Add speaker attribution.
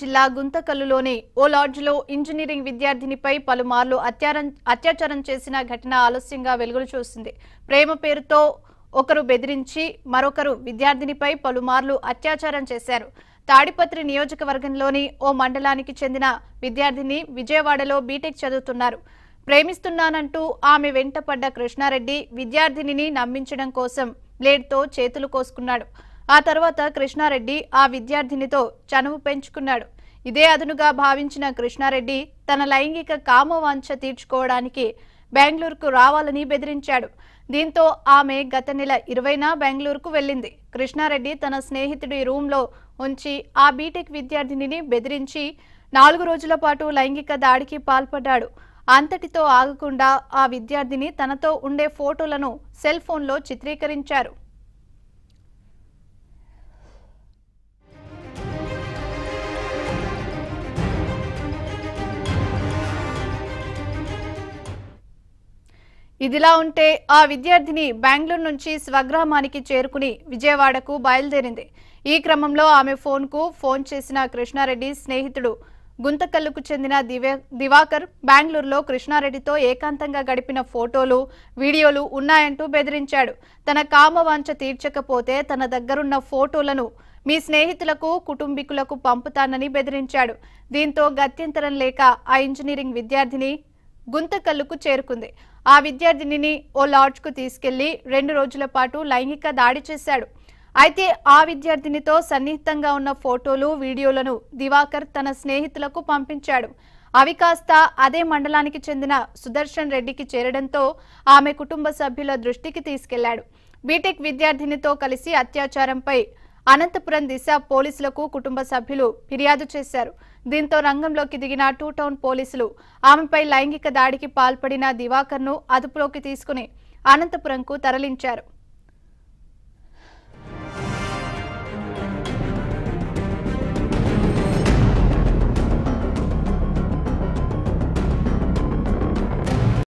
Speaker 1: జిల్లా గుంతకల్లులోని ఓ లాడ్జ్లో ఇంజనీరింగ్ విద్యార్థినిపై పలుమార్లు అత్యాచారం చేసిన ఘటన ఆలస్యంగా వెలుగులు చూసింది ప్రేమ పేరుతో ఒకరు బెదిరించి మరొకరు విద్యార్థినిపై పలుమార్లు అత్యాచారం చేశారు తాడిపత్రి నియోజకవర్గంలోని ఓ మండలానికి చెందిన విద్యార్థిని విజయవాడలో బీటెక్ చదువుతున్నారు ప్రేమిస్తున్నానంటూ ఆమె వెంట పడ్డ కృష్ణారెడ్డి విద్యార్థినిని నమ్మించడం కోసం బ్లేడ్తో చేతులు కోసుకున్నాడు ఆ తర్వాత కృష్ణారెడ్డి ఆ విద్యార్థినితో చనువు పెంచుకున్నాడు ఇదే అదునుగా భావించిన కృష్ణారెడ్డి తన లైంగిక కామవాంఛ తీర్చుకోవడానికి బెంగళూరుకు రావాలని బెదిరించాడు దీంతో ఆమె గత నెల ఇరవైన బెంగళూరుకు వెళ్ళింది కృష్ణారెడ్డి తన స్నేహితుడి రూంలో ఉంచి ఆ బీటెక్ విద్యార్థినిని బెదిరించి నాలుగు రోజుల పాటు లైంగిక దాడికి పాల్పడ్డాడు అంతటితో ఆగకుండా ఆ విద్యార్థిని తనతో ఉండే ఫోటోలను సెల్ ఫోన్లో చిత్రీకరించారు ఇదిలా ఉంటే ఆ విద్యార్థిని బెంగళూరు నుంచి స్వగ్రామానికి చేరుకుని విజయవాడకు బయలుదేరింది ఈ క్రమంలో ఆమె ఫోన్కు ఫోన్ చేసిన కృష్ణారెడ్డి స్నేహితుడు గుంతకల్లుకు చెందిన దివాకర్ బెంగళూరులో కృష్ణారెడ్డితో ఏకాంతంగా గడిపిన ఫోటోలు వీడియోలు ఉన్నాయంటూ బెదిరించాడు తన కామవాంఛ తీర్చకపోతే తన దగ్గరున్న ఫోటోలను మీ స్నేహితులకు కుటుంబీకులకు పంపుతానని బెదిరించాడు దీంతో గత్యంతరం లేక ఆ ఇంజనీరింగ్ విద్యార్థిని గుంతకల్లుకు చేరుకుంది ఆ విద్యార్థినిని ఓ లాడ్జ్కు తీసుకెళ్లి రెండు రోజుల పాటు లైంగిక దాడి చేశాడు అయితే ఆ విద్యార్థినితో సన్నిహితంగా ఉన్న ఫోటోలు వీడియోలను దివాకర్ తన స్నేహితులకు పంపించాడు అవి కాస్త అదే మండలానికి చెందిన సుదర్శన్ రెడ్డికి చేరడంతో ఆమె కుటుంబ సభ్యుల దృష్టికి తీసుకెళ్లాడు బీటెక్ విద్యార్థినితో కలిసి అత్యాచారంపై అనంతపురం దిశ పోలీసులకు కుటుంబ సభ్యులు ఫిర్యాదు చేశారు దీంతో రంగంలోకి దిగిన టూ టౌన్ పోలీసులు ఆమెపై లైంగిక దాడికి పాల్పడిన దివాకర్ను అదుపులోకి తీసుకుని అనంతపురంకు తరలించారు